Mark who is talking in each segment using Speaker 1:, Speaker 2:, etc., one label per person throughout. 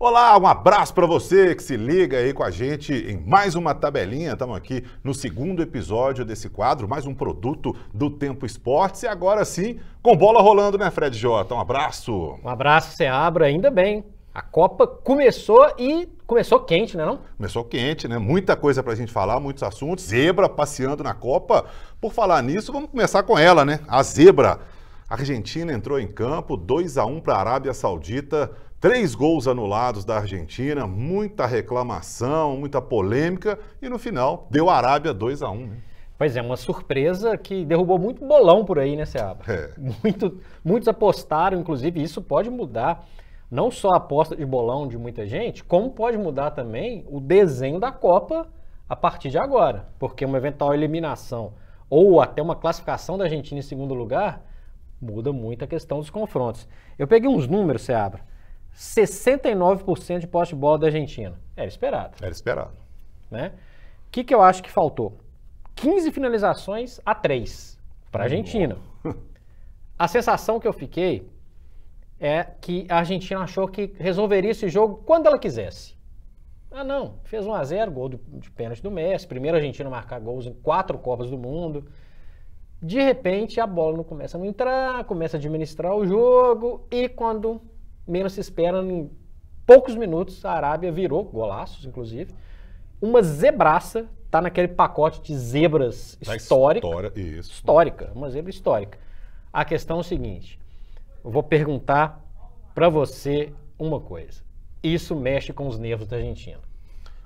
Speaker 1: Olá, um abraço para você que se liga aí com a gente em mais uma tabelinha. Estamos aqui no segundo episódio desse quadro, mais um produto do Tempo Esportes. E agora sim, com bola rolando, né, Fred Jota? Um abraço. Um abraço, você abra ainda bem. A Copa começou e começou quente, né não? Começou quente, né? Muita coisa para a gente falar, muitos assuntos. Zebra passeando na Copa. Por falar nisso, vamos começar com ela, né? A Zebra. A Argentina entrou em campo, 2 a 1 para a Arábia Saudita. Três gols anulados da Argentina, muita reclamação, muita polêmica e no final deu a Arábia 2 a 1 né?
Speaker 2: Pois é, uma surpresa que derrubou muito bolão por aí, né, Seabra? É. Muito, muitos apostaram, inclusive, isso pode mudar não só a aposta de bolão de muita gente, como pode mudar também o desenho da Copa a partir de agora. Porque uma eventual eliminação ou até uma classificação da Argentina em segundo lugar muda muito a questão dos confrontos. Eu peguei uns números, Seabra 69% de posse de bola da Argentina. Era esperado. Era esperado. Né? O que, que eu acho que faltou? 15 finalizações a 3 para a Argentina. a sensação que eu fiquei é que a Argentina achou que resolveria esse jogo quando ela quisesse. Ah, não. Fez 1 a 0 gol de, pênalti do Messi. Primeiro a Argentina marcar gols em quatro Copas do Mundo. De repente, a bola não começa a não entrar, começa a administrar o jogo. E quando menos se espera, em poucos minutos, a Arábia virou, golaços inclusive, uma zebraça, tá naquele pacote de zebras da histórica. História, isso. Histórica, uma zebra histórica. A questão é o seguinte, eu vou perguntar para você uma coisa. Isso mexe com os nervos da Argentina.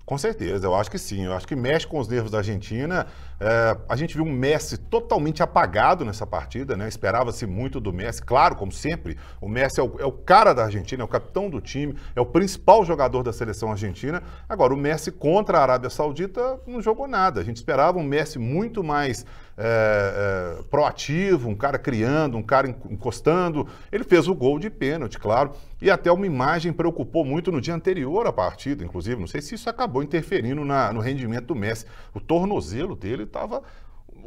Speaker 1: Com certeza, eu acho que sim. Eu acho que mexe com os nervos da Argentina é, a gente viu um Messi totalmente apagado nessa partida, né? Esperava-se muito do Messi. Claro, como sempre, o Messi é o, é o, cara da Argentina, é o capitão do time, é o principal jogador da seleção argentina. Agora, o Messi contra a Arábia Saudita não jogou nada. A gente esperava um Messi muito mais é, é proativo, um cara criando, um cara encostando. Ele fez o gol de pênalti, claro. E até uma imagem preocupou muito no dia anterior à partida, inclusive. Não sei se isso acabou interferindo na, no rendimento do Messi. O tornozelo dele estava.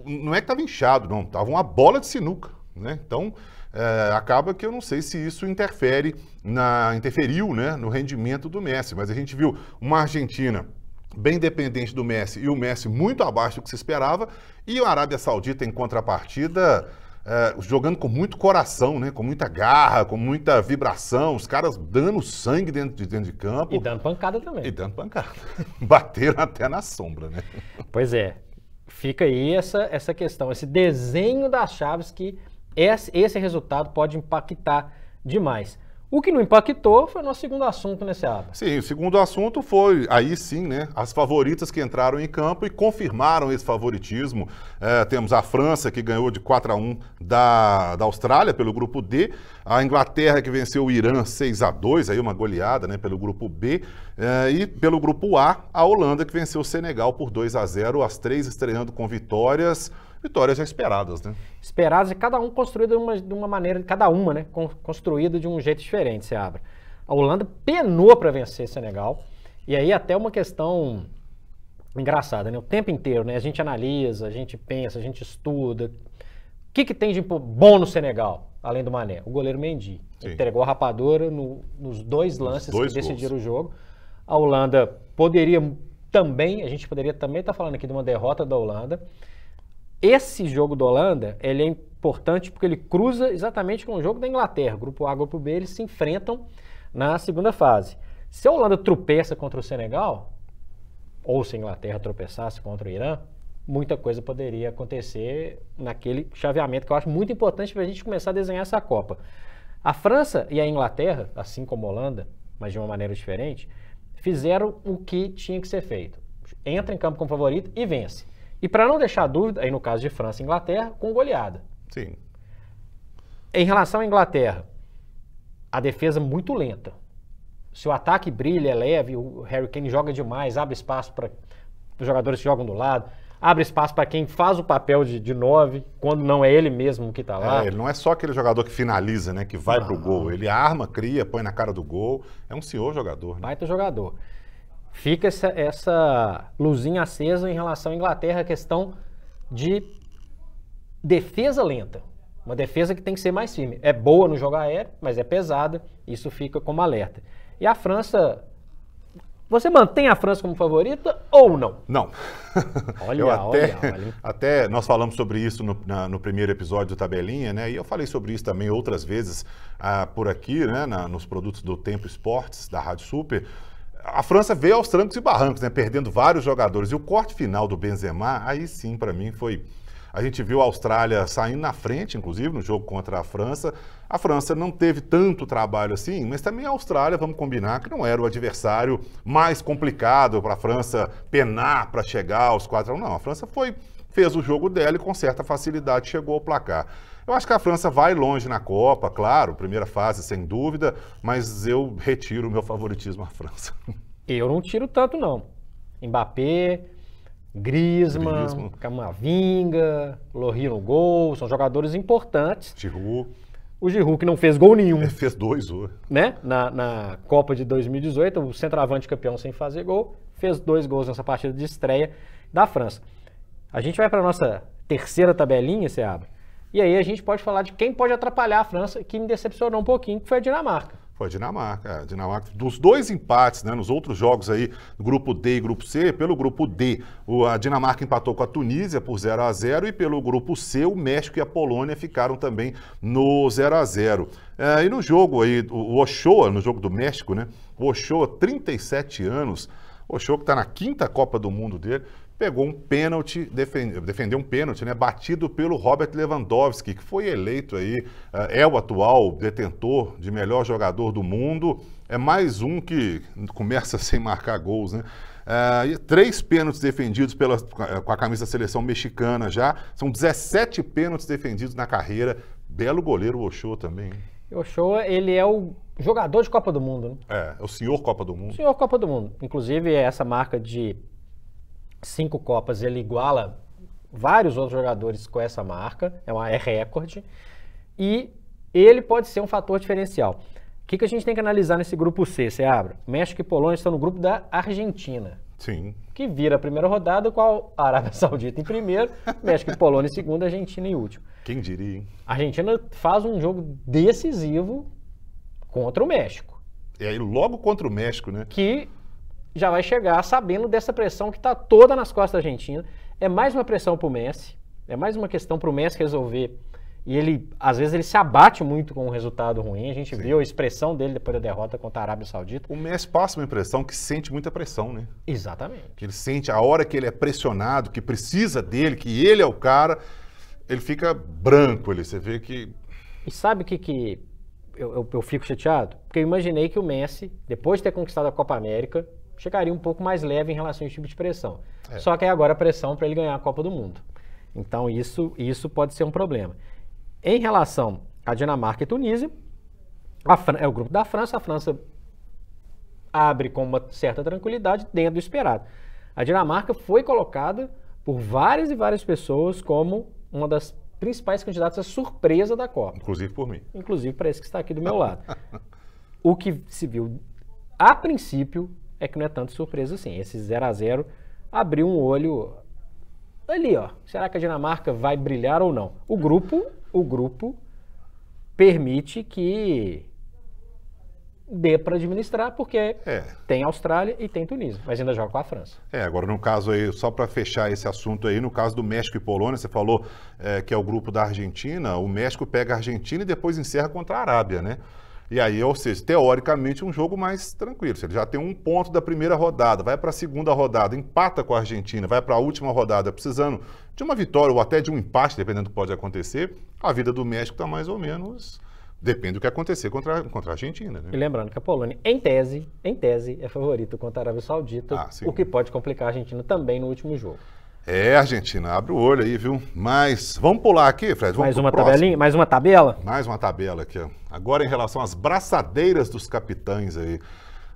Speaker 1: Não é que estava inchado, não, estava uma bola de sinuca. Né? Então, é, acaba que eu não sei se isso interfere na, interferiu né, no rendimento do Messi, mas a gente viu uma Argentina bem dependente do Messi e o Messi muito abaixo do que se esperava, e a Arábia Saudita, em contrapartida, é, jogando com muito coração, né? com muita garra, com muita vibração, os caras dando sangue dentro de, dentro de campo. E dando pancada também. E dando pancada. Bateram até na sombra, né?
Speaker 2: Pois é fica aí essa, essa questão, esse desenho das chaves que esse, esse resultado pode impactar demais. O que não impactou foi o nosso segundo assunto nesse aba.
Speaker 1: Sim, o segundo assunto foi, aí sim, né, as favoritas que entraram em campo e confirmaram esse favoritismo. É, temos a França, que ganhou de 4 a 1 da, da Austrália pelo grupo D, a Inglaterra, que venceu o Irã 6 a 2 aí uma goleada né, pelo grupo B, é, e pelo grupo A, a Holanda, que venceu o Senegal por 2 a 0 as três estreando com vitórias. Vitórias esperadas, né?
Speaker 2: Esperadas e cada um construído de uma, de uma maneira, cada uma, né? Construída de um jeito diferente, se abre. A Holanda penou para vencer Senegal. E aí até uma questão engraçada, né? O tempo inteiro, né? A gente analisa, a gente pensa, a gente estuda. O que, que tem de bom no Senegal, além do Mané? O goleiro Mendy. Entregou a rapadora no, nos dois lances nos dois que decidiram gols. o jogo. A Holanda poderia também, a gente poderia também estar tá falando aqui de uma derrota da Holanda. Esse jogo da Holanda, ele é importante porque ele cruza exatamente com o jogo da Inglaterra. Grupo A, grupo B, eles se enfrentam na segunda fase. Se a Holanda tropeça contra o Senegal, ou se a Inglaterra tropeçasse contra o Irã, muita coisa poderia acontecer naquele chaveamento que eu acho muito importante para a gente começar a desenhar essa Copa. A França e a Inglaterra, assim como a Holanda, mas de uma maneira diferente, fizeram o que tinha que ser feito. Entra em campo como favorito e vence. E para não deixar dúvida, aí no caso de França e Inglaterra, com goleada. Sim. Em relação à Inglaterra, a defesa muito lenta. Se o ataque brilha, é leve, o Harry Kane joga demais, abre espaço para os jogadores que jogam do lado, abre espaço para quem faz o papel de, de nove, quando não é ele mesmo que está lá. É, ele não é
Speaker 1: só aquele jogador que finaliza, né, que vai para o gol. Ele arma, cria, põe na cara do gol. É um senhor jogador. Né?
Speaker 2: Baita jogador fica essa, essa luzinha acesa em relação à Inglaterra, a questão de defesa lenta. Uma defesa que tem que ser mais firme. É boa no jogo aéreo, mas é pesada, isso fica como alerta. E a França. Você mantém a França como favorita ou não?
Speaker 1: Não. Olha, eu até, olha, olha. Até nós falamos sobre isso no, na, no, primeiro episódio do Tabelinha, né? E eu falei sobre isso também outras vezes ah, por aqui, né? Na, nos produtos do Tempo Esportes, da Rádio Super a França veio aos trancos e barrancos, né, perdendo vários jogadores. E o corte final do Benzema, aí sim, para mim, foi. A gente viu a Austrália saindo na frente, inclusive, no jogo contra a França. A França não teve tanto trabalho assim, mas também a Austrália, vamos combinar, que não era o adversário mais complicado para a França penar para chegar aos 4 Não, a França foi, fez o jogo dela e com certa facilidade chegou ao placar. Eu acho que a França vai longe na Copa, claro, primeira fase sem dúvida, mas eu retiro o meu favoritismo à França.
Speaker 2: Eu não tiro tanto não. Mbappé, Griezmann, Griezmann. Camavinga, Lohri no gol, são jogadores importantes. Giroud. O Giroud que não fez gol nenhum. É, fez dois, hoje. né? Na, na Copa de 2018, o centroavante campeão sem fazer gol, fez dois gols nessa partida de estreia da França. A gente vai para nossa terceira tabelinha, Seaba. E aí a gente pode falar de quem pode atrapalhar a França, que me decepcionou um pouquinho, que foi a Dinamarca.
Speaker 1: Foi a Dinamarca. É, a Dinamarca, dos dois empates, né, nos outros jogos aí, grupo D e grupo C, pelo grupo D, a Dinamarca empatou com a Tunísia por 0 a 0 e pelo grupo C, o México e a Polônia ficaram também no 0 a 0 é, E no jogo aí, o Ochoa, no jogo do México, né? O Ochoa, 37 anos, o Ochoa que está na quinta Copa do Mundo dele, pegou um pênalti, defendeu um pênalti, né, batido pelo Robert Lewandowski, que foi eleito aí, eh, é o atual detentor de melhor jogador do mundo, é mais um que começa sem marcar gols, né? Uh, três pênaltis defendidos pela, com a camisa da seleção mexicana já. São 17 pênaltis defendidos na carreira. Belo goleiro Ochoa também.
Speaker 2: Ochoa, ele é o jogador de Copa do Mundo, né?
Speaker 1: É, o senhor Copa do Mundo. O
Speaker 2: senhor Copa do Mundo. Inclusive, é essa marca de cinco Copas ele iguala vários outros jogadores com essa marca, é, uma, é recorde, e ele pode ser um fator diferencial. O que, que a gente tem que analisar nesse grupo C, abre? México e Polônia estão no grupo da Argentina. Sim. Que vira a primeira rodada, qual a Arábia Saudita em primeiro, México e Polônia em segundo, Argentina em último. Quem diria, hein? A Argentina faz um jogo decisivo contra o México. E aí, logo contra o México, né? Que já vai chegar sabendo dessa pressão que está toda nas costas da Argentina. É mais uma pressão para o Messi, é mais uma questão para o Messi resolver. E ele, às vezes, ele
Speaker 1: se abate muito com um resultado ruim. A gente Sim. viu a expressão dele depois da derrota contra a Arábia Saudita. O Messi passa uma impressão que sente muita pressão, né? Exatamente. Que ele sente a hora que ele é pressionado, que precisa dele, que ele é o cara, ele fica branco ele Você vê que.
Speaker 2: E sabe o que, que eu, eu, eu fico chateado? Porque eu imaginei que o Messi, depois de ter conquistado a Copa América, chegaria um pouco mais leve em relação a esse tipo de pressão. É. Só que é agora a pressão para ele ganhar a Copa do Mundo. Então isso, isso pode ser um problema. Em relação à Dinamarca e Tunísia, é o grupo da França, a França abre com uma certa tranquilidade dentro do esperado. A Dinamarca foi colocada por várias e várias pessoas como uma das principais candidatas à surpresa da Copa.
Speaker 1: Inclusive por mim.
Speaker 2: Inclusive para esse que está aqui do meu lado. o que se viu a princípio é que não é tanto surpresa assim. Esse 0 a 0 abriu um olho ali, ó. Será que a Dinamarca vai brilhar ou não? O grupo, o grupo
Speaker 1: permite que
Speaker 2: dê para administrar, porque é. tem Austrália e tem Tunísia, mas ainda joga com a França.
Speaker 1: É, agora no caso aí, só para fechar esse assunto aí, no caso do México e Polônia, você falou é, que é o grupo da Argentina, o México pega a Argentina e depois encerra contra a Arábia, né? E aí, ou seja, teoricamente um jogo mais tranquilo. Ele já tem um ponto da primeira rodada, vai para a segunda rodada, empata com a Argentina, vai para a última rodada precisando de uma vitória ou até de um empate, dependendo do que pode acontecer. A vida do México está mais ou menos Depende do que acontecer contra, a, contra a Argentina. Né? E
Speaker 2: lembrando que a Polônia, em tese, em tese, é favorito contra a Arábia Saudita, ah, o que pode complicar a Argentina também no último jogo.
Speaker 1: É, Argentina, abre o olho aí, viu? Mas vamos pular aqui, Fred. mais uma próximo. tabelinha? Mais uma tabela? Mais uma tabela aqui. Ó. Agora em relação às braçadeiras dos capitães aí.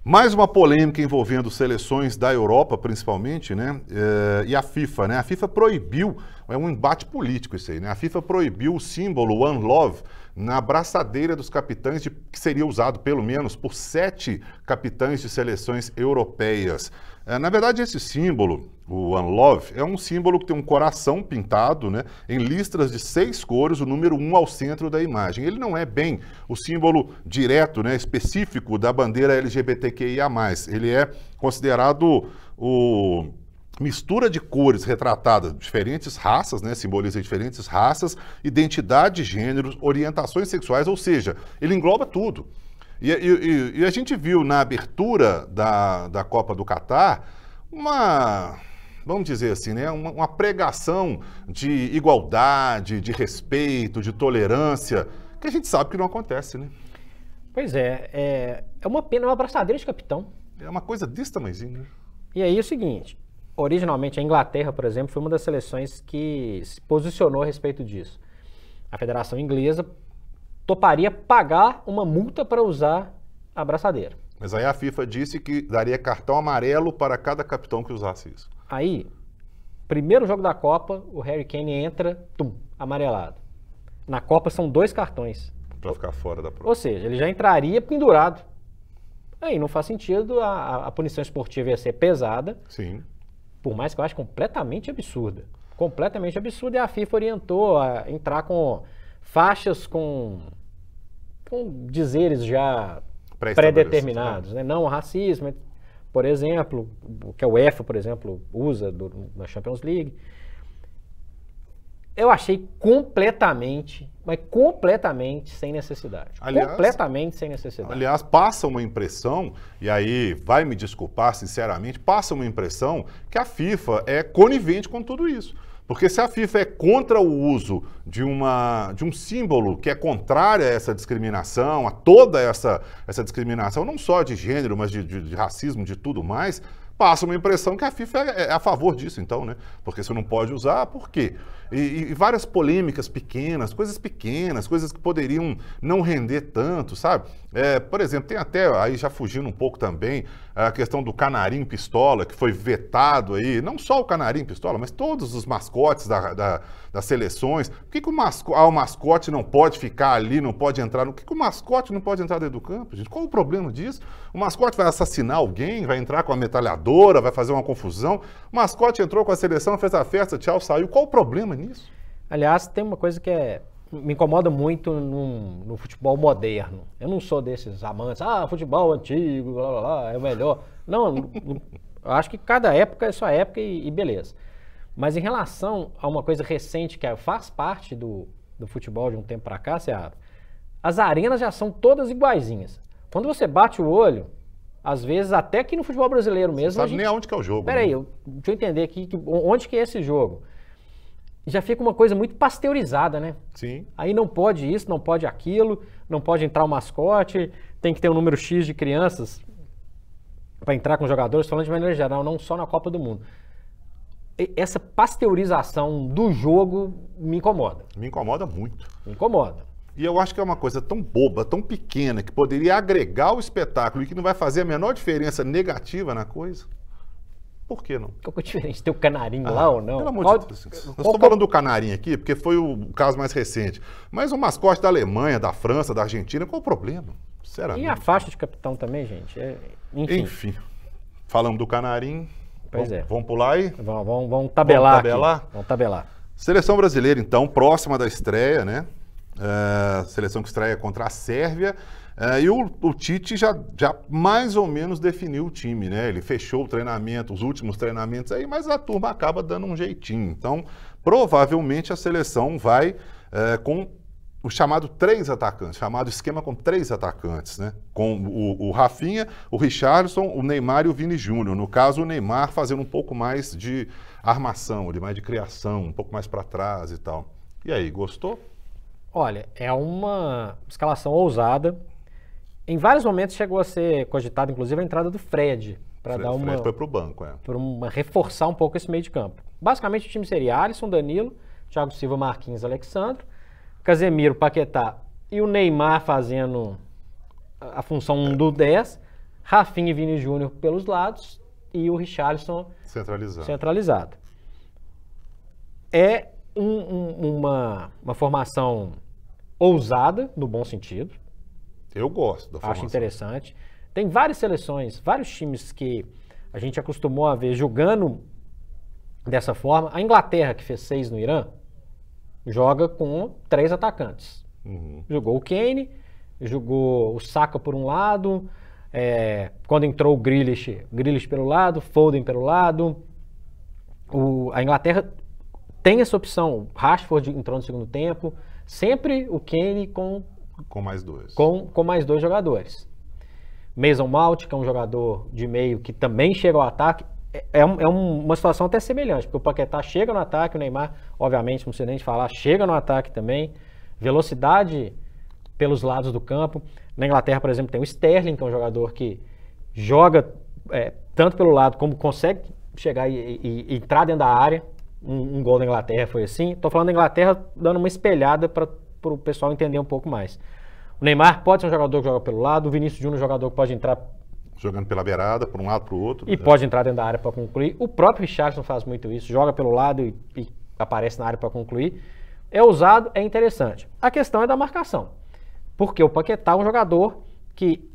Speaker 1: Mais uma polêmica envolvendo seleções da Europa, principalmente, né? É, e a FIFA, né? A FIFA proibiu, é um embate político isso aí, né? A FIFA proibiu o símbolo One Love na braçadeira dos capitães, de, que seria usado pelo menos por sete capitães de seleções europeias. É, na verdade, esse símbolo, o One Love, é um símbolo que tem um coração pintado né, em listras de seis cores, o número um ao centro da imagem. Ele não é bem o símbolo direto, né, específico da bandeira LGBTQIA. Ele é considerado o mistura de cores retratadas, diferentes raças, né, simboliza diferentes raças, identidade de gêneros, orientações sexuais, ou seja, ele engloba tudo. E, e, e, a gente viu na abertura da, da Copa do Catar uma, vamos dizer assim, né, uma, uma pregação de igualdade, de respeito, de tolerância, que a gente sabe que não acontece, né?
Speaker 2: Pois é, é, é uma pena, é uma abraçadeira de capitão. É uma coisa desse tamanhozinho, né? E aí é o seguinte, originalmente a Inglaterra, por exemplo, foi uma das seleções que se posicionou a respeito disso. A Federação Inglesa toparia pagar uma multa para usar a abraçadeira.
Speaker 1: Mas aí a FIFA disse que daria cartão amarelo para cada capitão que usasse isso. Aí, primeiro
Speaker 2: jogo da Copa, o Harry Kane entra, tum, amarelado. Na Copa são dois cartões.
Speaker 1: Para ficar fora da prova.
Speaker 2: Ou seja, ele já entraria pendurado. Aí não faz sentido, a, a punição esportiva ia ser pesada. Sim. Por mais que eu ache completamente absurda. Completamente absurda. E a FIFA orientou a entrar com faixas com com dizeres já pré-determinados, né? né? não racismo, por exemplo, o que a UEFA, por exemplo, usa do, na Champions League. Eu achei completamente, mas completamente sem necessidade. Aliás, completamente
Speaker 1: sem necessidade. Aliás, passa uma impressão, e aí vai me desculpar sinceramente, passa uma impressão que a FIFA é conivente com tudo isso. Porque se a FIFA é contra o uso de, uma, de um símbolo que é contrário a essa discriminação, a toda essa, essa discriminação, não só de gênero, mas de, de, de racismo, de tudo mais, passa uma impressão que a FIFA é, é a favor disso, então, né? Porque você não pode usar, por quê? E, e, várias polêmicas pequenas, coisas pequenas, coisas que poderiam não render tanto, sabe? É, por exemplo, tem até, aí já fugindo um pouco também, a questão do canarim pistola, que foi vetado aí, não só o canarim pistola, mas todos os mascotes da, da das seleções. Por que, que o, masco, ah, o mascote não pode ficar ali, não pode entrar? por que, que o mascote não pode entrar dentro do campo, gente? Qual o problema disso? O mascote vai assassinar alguém, vai entrar com a metralhadora, vai fazer uma confusão. O mascote entrou com a seleção, fez a festa, tchau, saiu. Qual o problema nisso? Aliás, tem uma coisa que é me incomoda muito
Speaker 2: no, no futebol moderno. Eu não sou desses amantes, ah, futebol antigo, blá blá blá, é o melhor. Não, eu acho que cada época é sua época e, e beleza. Mas em relação a uma coisa recente que é, faz parte do, do futebol de um tempo para cá, Seara, as arenas já são todas iguaizinhas. Quando você bate o olho, às vezes até aqui no futebol brasileiro mesmo... Você sabe gente... nem aonde que é o jogo. Peraí, né? Eu, deixa eu entender aqui que, onde que é esse jogo. Já fica uma coisa muito pasteurizada, né? Sim. Aí não pode isso, não pode aquilo, não pode entrar o mascote, tem que ter um número X de crianças para entrar com jogadores, falando de maneira geral, não só na Copa do Mundo essa
Speaker 1: pasteurização do jogo me incomoda. Me incomoda muito. Me incomoda. E eu acho que é uma coisa tão boba, tão pequena, que poderia agregar o espetáculo e que não vai fazer a menor diferença negativa na coisa. Por que não? Qual que é a diferença? Tem o canarinho ah, lá ou não? Pelo amor qual, de Deus. Nós estamos é falando do canarinho aqui, porque foi o caso mais recente. Mas o mascote da Alemanha, da França, da Argentina, qual o problema? Será? E a faixa de capitão também, gente? É... Enfim. Enfim. Falamos do canarinho. Pois vamos, é. Vamos pular aí? Vamos, vamos, vamos tabelar. Vamos tabelar? Aqui. Vamos tabelar. Seleção brasileira, então, próxima da estreia, né? Uh, seleção que estreia contra a Sérvia. Uh, e o, o Tite já, já, mais ou menos definiu o time, né? Ele fechou o treinamento, os últimos treinamentos aí, mas a turma acaba dando um jeitinho. Então, provavelmente a seleção vai uh, com o chamado três atacantes, chamado esquema com três atacantes, né? Com o, o Rafinha, o Richardson, o Neymar e o Vini Júnior. No caso, o Neymar fazendo um pouco mais de armação, de mais de criação, um pouco mais para trás e tal.
Speaker 2: E aí, gostou? Olha, é uma escalação ousada. Em vários momentos chegou a ser cogitada, inclusive, a entrada do Fred para dar uma Fred foi pro banco, é. Para uma reforçar um pouco esse meio de campo. Basicamente o time seria Alisson, Danilo, Thiago Silva, Marquinhos, Alexandre Casemiro, Paquetá e o Neymar fazendo a função do 10, Rafinha e Vini Júnior pelos lados e o Richarlison
Speaker 1: centralizado.
Speaker 2: centralizado. É um, um, uma, uma formação ousada, no bom sentido. Eu gosto da Acho formação. Acho interessante. Tem várias seleções, vários times que a gente acostumou a ver jogando dessa forma. A Inglaterra, que fez seis no Irã, joga com três atacantes. Uhum. Jogou o Kane, jogou o Saka por um lado, é, quando entrou o Grealish, Grealish pelo lado, Foden pelo lado. O, a Inglaterra tem essa opção. Rashford entrou no segundo tempo. Sempre o Kane com... Com mais dois. Com, com mais dois jogadores. Mason Mount, que é um jogador de meio que também chega ao ataque, é, é, é uma situação até semelhante, porque o Paquetá chega no ataque, o Neymar, obviamente, não sei nem falar, chega no ataque também, velocidade pelos lados do campo. Na Inglaterra, por exemplo, tem o Sterling, que é um jogador que joga é, tanto pelo lado como consegue chegar e, e, e entrar dentro da área. Um, um, gol da Inglaterra foi assim. Estou falando da Inglaterra dando uma espelhada para o pessoal entender um pouco mais. O Neymar pode ser um jogador que joga pelo lado, o Vinícius Júnior é um jogador que pode entrar
Speaker 1: jogando pela beirada,
Speaker 2: para um lado, para o outro. E é. pode entrar dentro da área para concluir. O próprio Richardson faz muito isso, joga pelo lado e, e aparece na área para concluir. É usado, é interessante. A questão é da marcação. Porque o Paquetá é um jogador que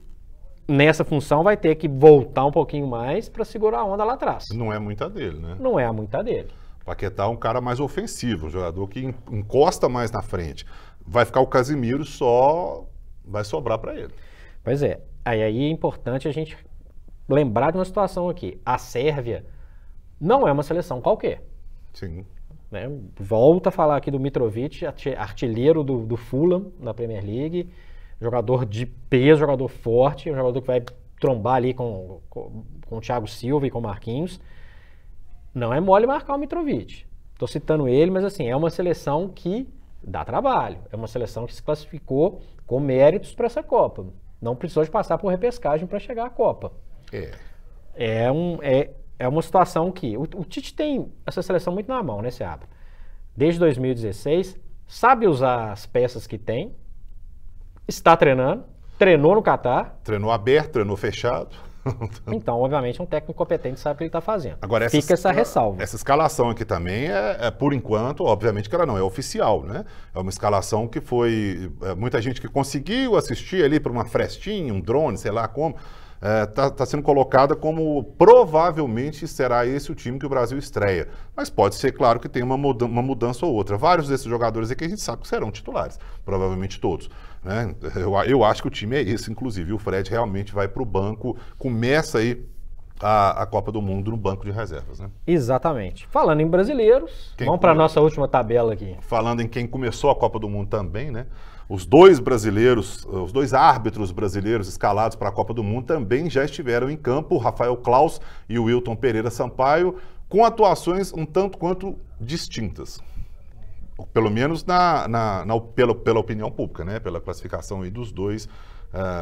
Speaker 2: nessa função vai ter que voltar
Speaker 1: um pouquinho mais para segurar a onda lá atrás. Não é muita dele, né? Não é a muita dele. Paquetá é um cara mais ofensivo, um jogador que encosta mais na frente. Vai ficar o Casimiro só vai sobrar para ele. Pois é. Aí, aí é importante a gente
Speaker 2: lembrar de uma situação aqui. A Sérvia não é uma seleção qualquer. Sim. Né? Volta a falar aqui do Mitrovic, artilheiro do, do Fulham na Premier League, jogador de peso, jogador forte, um jogador que vai trombar ali com, com, com o Thiago Silva e com o Marquinhos. Não é mole marcar o Mitrovic. Estou citando ele, mas assim, é uma seleção que dá trabalho. É uma seleção que se classificou com méritos para essa Copa não precisou de passar por repescagem para chegar à Copa. É. É, um, é, é uma situação que. O, o Tite tem essa seleção muito na mão, né, Seabra? Desde 2016, sabe usar as peças que tem, está treinando, treinou no Catar. Treinou aberto, treinou fechado. então, obviamente, um técnico competente sabe o que ele está fazendo.
Speaker 1: Agora, essa, Fica essa ressalva. Essa escalação aqui também é, é, por enquanto, obviamente que ela não é oficial, né? É uma escalação que foi. É, muita gente que conseguiu assistir ali por uma frestinha, um drone, sei lá como está é, tá, tá sendo colocada como provavelmente será esse o time que o Brasil estreia. Mas pode ser, claro, que tem uma, muda uma mudança ou outra. Vários desses jogadores aqui a gente sabe que serão titulares, provavelmente todos. Né? Eu, eu acho que o time é esse, inclusive. O Fred realmente vai para o banco, começa aí a, a, Copa do Mundo no banco de reservas, né? Exatamente. Falando em brasileiros, quem vamos para a nossa última tabela aqui. Falando em quem começou a Copa do Mundo também, né? Os dois brasileiros, os dois árbitros brasileiros escalados para a Copa do Mundo também já estiveram em campo, Rafael Klaus e o Wilton Pereira Sampaio, com atuações um tanto quanto distintas pelo menos na, na, na, pela, pela opinião pública, né? pela classificação aí dos dois,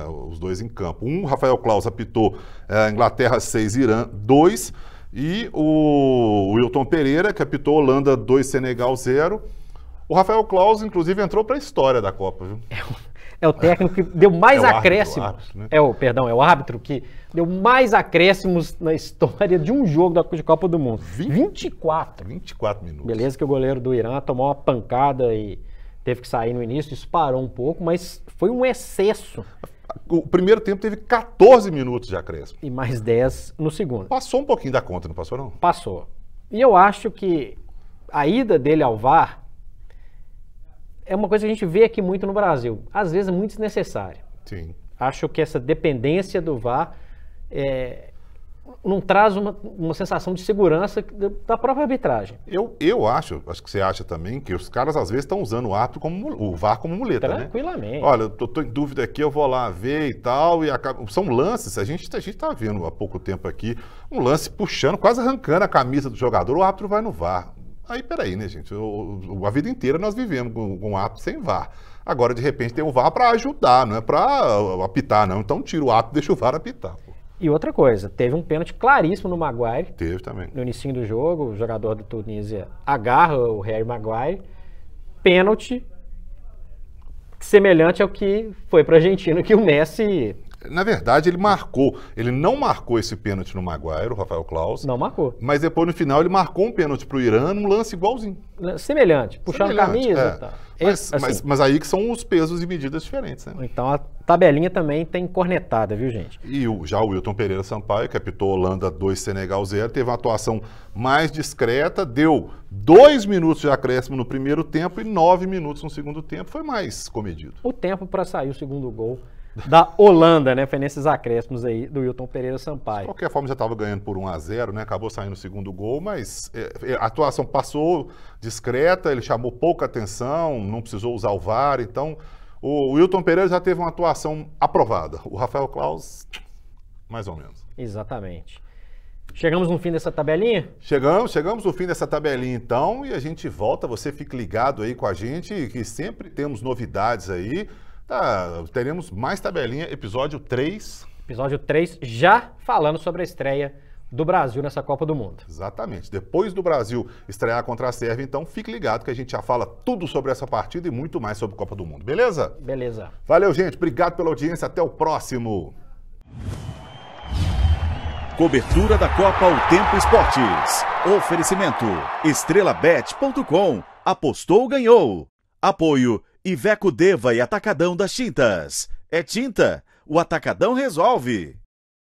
Speaker 1: uh, os dois em campo. Um, Rafael Claus apitou uh, Inglaterra 6, Irã 2, e o Wilton Pereira, que apitou Holanda 2, Senegal 0. O Rafael Claus, inclusive, entrou para a história da Copa. Viu? É, o,
Speaker 2: é o técnico que deu mais é acréscimo. Árbitro, né? É o, perdão, é o árbitro que deu mais acréscimos na história de um jogo da Copa do Mundo. 20? 24. 24 minutos. Beleza que o goleiro do Irã tomou uma pancada e teve que sair no início, isso parou um pouco, mas
Speaker 1: foi um excesso. O primeiro tempo teve 14 minutos de acréscimo. E mais 10 no segundo. Passou um pouquinho da conta, não passou não? Passou. E eu acho que
Speaker 2: a ida dele ao VAR é uma coisa que a gente vê aqui muito no Brasil. Às vezes é muito desnecessária. Sim. Acho que essa dependência do VAR é, não traz uma, uma, sensação de segurança da própria arbitragem.
Speaker 1: Eu, eu acho, acho que você acha também, que os caras às vezes estão usando o árbitro como o VAR como muleta, né? Tranquilamente. Né? Olha, eu estou em dúvida aqui, eu vou lá ver e tal, e acaba... são lances, a gente tá, a gente tá vendo há pouco tempo aqui, um lance puxando, quase arrancando a camisa do jogador, o árbitro vai no VAR. Aí, peraí, né, gente? a vida inteira nós vivemos com, com árbitro sem VAR. Agora, de repente, tem o VAR para ajudar, não é para apitar, não. Então, tira o árbitro e deixa o VAR apitar. Pô. E outra coisa,
Speaker 2: teve um pênalti claríssimo no Maguire. Teve também. No início do jogo, o jogador do Tunísia agarra o Harry Maguire. Pênalti semelhante ao
Speaker 1: que foi para a Argentina, que o Messi na verdade, ele marcou. Ele não marcou esse pênalti no Maguire, o Rafael Claus. Não marcou. Mas depois, no final, ele marcou um pênalti para o Irã, um lance igualzinho. Semelhante, puxando Semelhante, camisa é. Mas, assim, mas, mas, aí que são os pesos e medidas diferentes, né?
Speaker 2: Então a tabelinha também tem cornetada, viu, gente?
Speaker 1: E o, já o Wilton Pereira Sampaio, que apitou Holanda 2, Senegal 0, teve uma atuação mais discreta, deu dois minutos de acréscimo no primeiro tempo e nove minutos no segundo tempo. Foi mais comedido. O tempo para sair o segundo gol da Holanda, né? Foi nesses acréscimos aí do Wilton Pereira Sampaio. De qualquer forma, já estava ganhando por 1 a 0 né? Acabou saindo o segundo gol, mas é, é, a atuação passou discreta, ele chamou pouca atenção, não precisou usar o VAR, então o Wilton Pereira já teve uma atuação aprovada. O Rafael Claus, mais ou menos. Exatamente. Chegamos no fim dessa tabelinha? Chegamos, chegamos no fim dessa tabelinha então e a gente volta, você fica ligado aí com a gente que sempre temos novidades aí. Tá, teremos mais tabelinha, episódio 3. Episódio 3, já falando sobre a estreia do Brasil nessa Copa do Mundo. Exatamente. Depois do Brasil estrear contra a Sérvia, então fique ligado que a gente já fala tudo sobre essa partida e muito mais sobre a Copa do Mundo, beleza? Beleza. Valeu, gente. Obrigado pela audiência. Até o próximo. Cobertura da Copa O Tempo Esportes. Oferecimento: estrelabet.com. Apostou, ganhou. Apoio Iveco Deva e Atacadão das Tintas. É tinta, o Atacadão resolve.